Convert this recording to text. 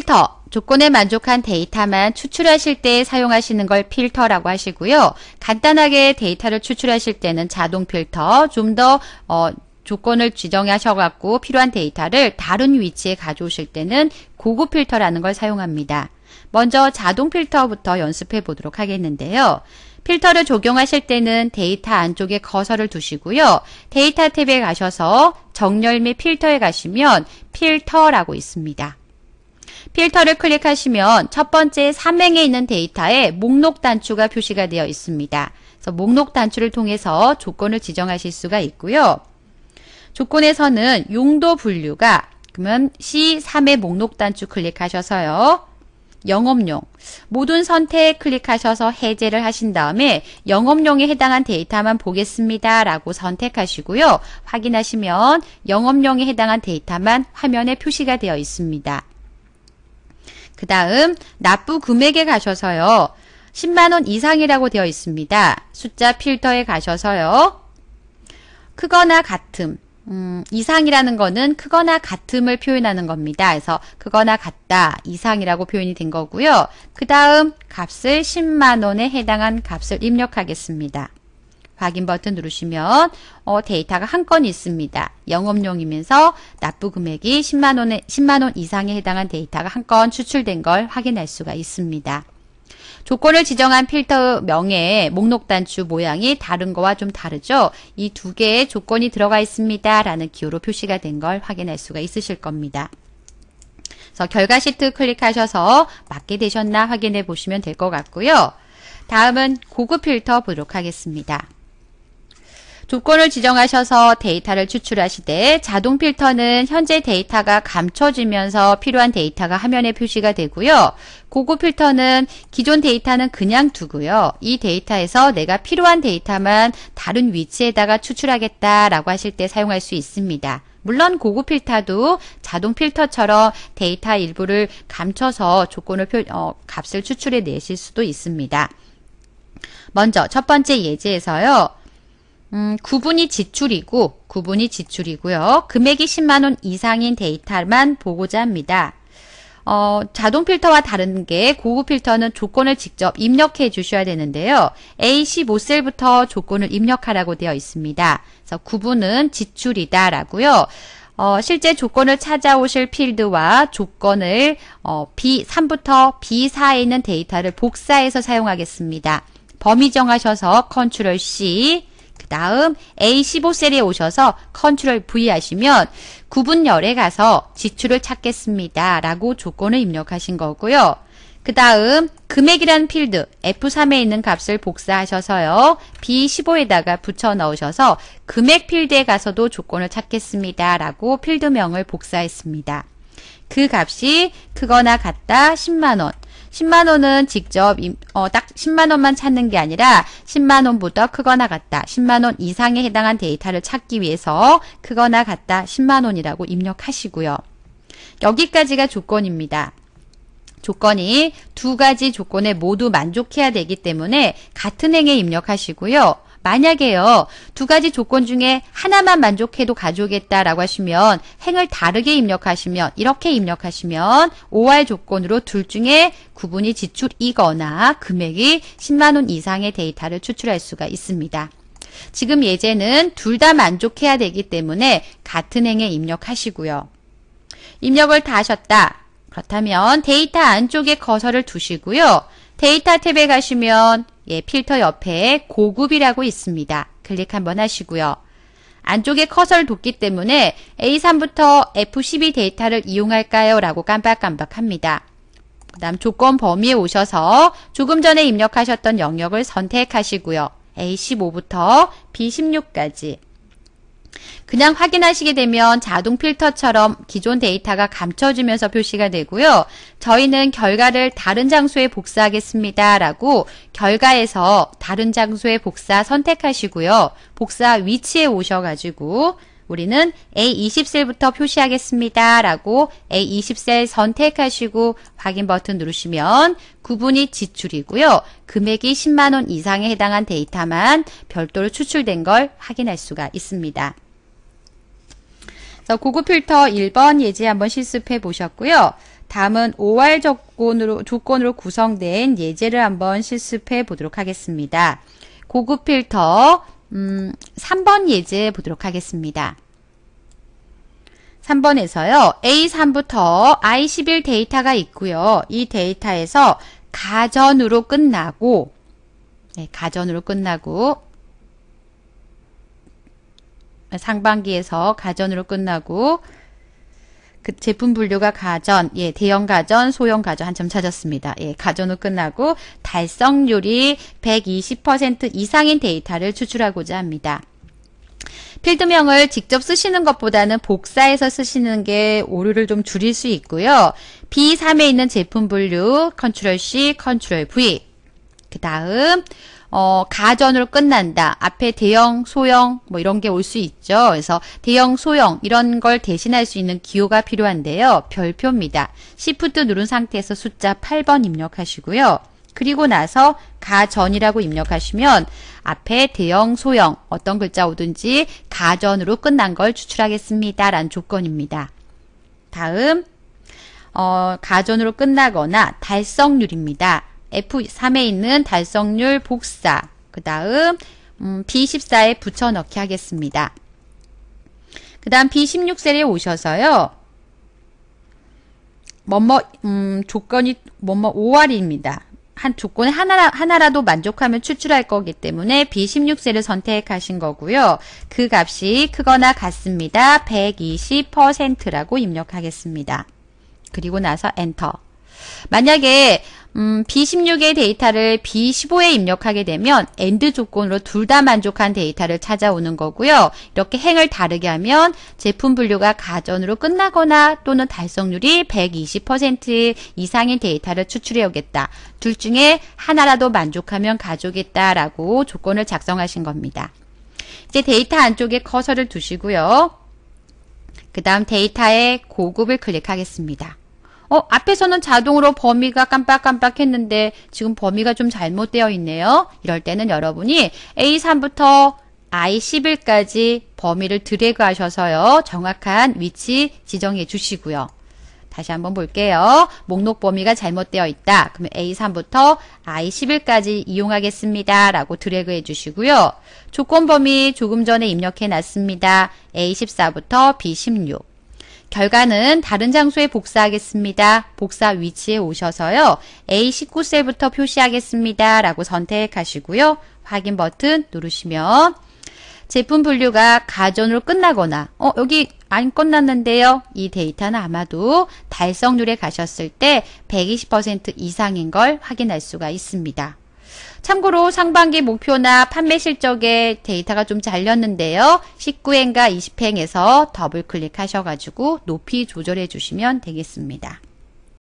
필터, 조건에 만족한 데이터만 추출하실 때 사용하시는 걸 필터라고 하시고요. 간단하게 데이터를 추출하실 때는 자동 필터, 좀더 어, 조건을 지정하셔갖고 필요한 데이터를 다른 위치에 가져오실 때는 고급 필터라는 걸 사용합니다. 먼저 자동 필터부터 연습해 보도록 하겠는데요. 필터를 적용하실 때는 데이터 안쪽에 거서를 두시고요. 데이터 탭에 가셔서 정렬 및 필터에 가시면 필터라고 있습니다. 필터를 클릭하시면 첫 번째 삼행에 있는 데이터에 목록 단추가 표시가 되어 있습니다. 그래서 목록 단추를 통해서 조건을 지정하실 수가 있고요. 조건에서는 용도 분류가 그러면 C3의 목록 단추 클릭하셔서요. 영업용 모든 선택 클릭하셔서 해제를 하신 다음에 영업용에 해당한 데이터만 보겠습니다 라고 선택하시고요 확인하시면 영업용에 해당한 데이터만 화면에 표시가 되어 있습니다 그 다음 납부 금액에 가셔서요. 10만원 이상이라고 되어 있습니다. 숫자 필터에 가셔서요. 크거나 같음. 음, 이상이라는 거는 크거나 같음을 표현하는 겁니다. 그래서 크거나 같다, 이상이라고 표현이 된 거고요. 그 다음 값을 10만원에 해당한 값을 입력하겠습니다. 확인 버튼 누르시면 어, 데이터가 한 건 있습니다. 영업용이면서 납부 금액이 10만 원에 10만 원 이상에 해당한 데이터가 한 건 추출된 걸 확인할 수가 있습니다. 조건을 지정한 필터 명의 목록 단추 모양이 다른 거와 좀 다르죠? 이 두 개의 조건이 들어가 있습니다. 라는 기호로 표시가 된 걸 확인할 수가 있으실 겁니다. 그래서 결과 시트 클릭하셔서 맞게 되셨나 확인해 보시면 될 것 같고요. 다음은 고급 필터 보도록 하겠습니다. 조건을 지정하셔서 데이터를 추출하시되 자동 필터는 현재 데이터가 감춰지면서 필요한 데이터가 화면에 표시가 되고요. 고급 필터는 기존 데이터는 그냥 두고요. 이 데이터에서 내가 필요한 데이터만 다른 위치에다가 추출하겠다라고 하실 때 사용할 수 있습니다. 물론 고급 필터도 자동 필터처럼 데이터 일부를 감춰서 조건을 표, 어, 값을 추출해 내실 수도 있습니다. 먼저 첫 번째 예제에서요. 음, 구분이 지출이고 구분이 지출이고요. 금액이 10만 원 이상인 데이터만 보고자 합니다. 어, 자동 필터와 다른 게 고급 필터는 조건을 직접 입력해 주셔야 되는데요. A15셀부터 조건을 입력하라고 되어 있습니다. 그래서 구분은 지출이다라고요. 어, 실제 조건을 찾아오실 필드와 조건을 어, B3부터 B4에 있는 데이터를 복사해서 사용하겠습니다. 범위 정하셔서 컨트롤 C, 다음 A15셀에 오셔서 컨트롤 V 하시면 구분열에 가서 지출을 찾겠습니다. 라고 조건을 입력하신 거고요. 그 다음 금액이라는 필드 F3에 있는 값을 복사하셔서요. B15에다가 붙여 넣으셔서 금액 필드에 가서도 조건을 찾겠습니다. 라고 필드명을 복사했습니다. 그 값이 크거나 같다 10만원 10만 원은 직접 어, 딱 10만 원만 찾는 게 아니라 10만 원보다 크거나 같다. 10만 원 이상에 해당한 데이터를 찾기 위해서 크거나 같다. 10만 원이라고 입력하시고요. 여기까지가 조건입니다. 조건이 두 가지 조건에 모두 만족해야 되기 때문에 같은 행에 입력하시고요. 만약에요. 두 가지 조건 중에 하나만 만족해도 가져오겠다라고 하시면 행을 다르게 입력하시면 이렇게 입력하시면 5월 조건으로 둘 중에 구분이 지출이거나 금액이 10만원 이상의 데이터를 추출할 수가 있습니다. 지금 예제는 둘 다 만족해야 되기 때문에 같은 행에 입력하시고요. 입력을 다 하셨다. 그렇다면 데이터 안쪽에 커서를 두시고요. 데이터 탭에 가시면 예, 필터 옆에 고급이라고 있습니다. 클릭 한번 하시고요. 안쪽에 커서를 뒀기 때문에 A3부터 F12 데이터를 이용할까요? 라고 깜빡깜빡합니다. 그 다음 조건 범위에 오셔서 조금 전에 입력하셨던 영역을 선택하시고요. A15부터 B16까지 그냥 확인하시게 되면 자동 필터처럼 기존 데이터가 감춰지면서 표시가 되고요. 저희는 결과를 다른 장소에 복사하겠습니다. 라고 결과에서 다른 장소에 복사 선택하시고요. 복사 위치에 오셔가지고 우리는 A20셀부터 표시하겠습니다. 라고 A20셀 선택하시고 확인 버튼 누르시면 구분이 지출이고요. 금액이 10만원 이상에 해당한 데이터만 별도로 추출된 걸 확인할 수가 있습니다. 그래서 고급 필터 1번 예제 한번 실습해 보셨고요. 다음은 5알 조건으로, 조건으로 구성된 예제를 한번 실습해 보도록 하겠습니다. 고급 필터 음, 3번 예제 보도록 하겠습니다. 3번에서요. A3부터 I11 데이터가 있고요. 이 데이터에서 가전으로 끝나고 네, 가전으로 끝나고 상반기에서 가전으로 끝나고 그 제품 분류가 가전, 예, 대형 가전, 소형 가전 한참 찾았습니다. 예, 가전으로 끝나고 달성률이 120% 이상인 데이터를 추출하고자 합니다. 필드명을 직접 쓰시는 것보다는 복사해서 쓰시는 게 오류를 좀 줄일 수 있고요. B3에 있는 제품 분류 컨트롤 C, 컨트롤 V. 그 다음 어, 가전으로 끝난다. 앞에 대형, 소형 뭐 이런 게 올 수 있죠. 그래서 대형, 소형 이런 걸 대신할 수 있는 기호가 필요한데요. 별표입니다. 시프트 누른 상태에서 숫자 8번 입력하시고요. 그리고 나서 가전이라고 입력하시면 앞에 대형, 소형 어떤 글자 오든지 가전으로 끝난 걸 추출하겠습니다. 라는 조건입니다. 다음 어, 가전으로 끝나거나 달성률입니다. F3에 있는 달성률 복사 그 다음 음, B14에 붙여넣기 하겠습니다. 그 다음 B16셀에 오셔서요. 뭐뭐 음, 조건이 뭐뭐 5알입니다. 한 조건 하나 하나라도 만족하면 추출할 거기 때문에 B16셀을 선택하신 거고요. 그 값이 크거나 같습니다. 120%라고 입력하겠습니다. 그리고 나서 엔터. 만약에 음, B16의 데이터를 B15에 입력하게 되면 AND 조건으로 둘 다 만족한 데이터를 찾아오는 거고요. 이렇게 행을 다르게 하면 제품 분류가 가전으로 끝나거나 또는 달성률이 120% 이상의 데이터를 추출해 오겠다. 둘 중에 하나라도 만족하면 가져오겠다라고 조건을 작성하신 겁니다. 이제 데이터 안쪽에 커서를 두시고요. 그 다음 데이터의 고급을 클릭하겠습니다. 어, 앞에서는 자동으로 범위가 깜빡깜빡 했는데 지금 범위가 좀 잘못되어 있네요. 이럴 때는 여러분이 A3부터 I11까지 범위를 드래그 하셔서요. 정확한 위치 지정해 주시고요. 다시 한번 볼게요. 목록 범위가 잘못되어 있다. 그럼 A3부터 I11까지 이용하겠습니다. 라고 드래그 해주시고요. 조건 범위 조금 전에 입력해 놨습니다. A14부터 B16. 결과는 다른 장소에 복사하겠습니다. 복사 위치에 오셔서요. A19셀부터 표시하겠습니다. 라고 선택하시고요. 확인 버튼 누르시면 제품 분류가 가전으로 끝나거나 어 여기 안 끝났는데요. 이 데이터는 아마도 달성률에 가셨을 때 120% 이상인 걸 확인할 수가 있습니다. 참고로 상반기 목표나 판매 실적에 데이터가 좀 잘렸는데요. 19행과 20행에서 더블 클릭하셔가지고 높이 조절해 주시면 되겠습니다.